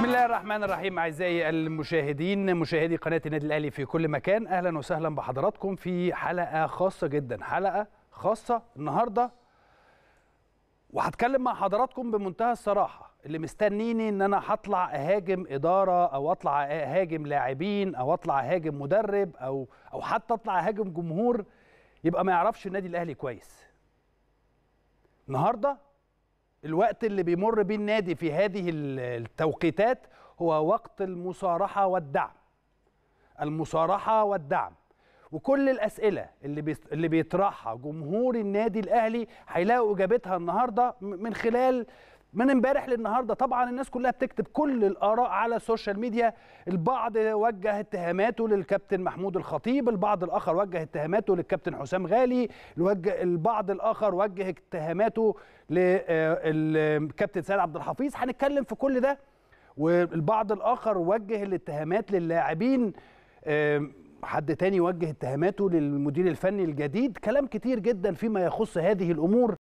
بسم الله الرحمن الرحيم اعزائي المشاهدين مشاهدي قناه النادي الاهلي في كل مكان اهلا وسهلا بحضراتكم في حلقه خاصه جدا حلقه خاصه النهارده وهتكلم مع حضراتكم بمنتهى الصراحه اللي مستنيني ان انا هطلع اهاجم اداره او اطلع اهاجم لاعبين او اطلع اهاجم مدرب او او حتى اطلع اهاجم جمهور يبقى ما يعرفش النادي الاهلي كويس النهارده الوقت اللي بيمر بيه النادي في هذه التوقيتات هو وقت المصارحة والدعم المصارحة والدعم وكل الأسئلة اللي اللي بيطرحها جمهور النادي الأهلي هيلاقوا إجابتها النهاردة من خلال من امبارح للنهارده طبعا الناس كلها بتكتب كل الاراء على السوشيال ميديا البعض وجه اتهاماته للكابتن محمود الخطيب البعض الاخر وجه اتهاماته للكابتن حسام غالي البعض الاخر وجه اتهاماته للكابتن آه، سيد عبد الحفيظ هنتكلم في كل ده والبعض الاخر وجه الاتهامات للاعبين آه، حد تاني وجه اتهاماته للمدير الفني الجديد كلام كتير جدا فيما يخص هذه الامور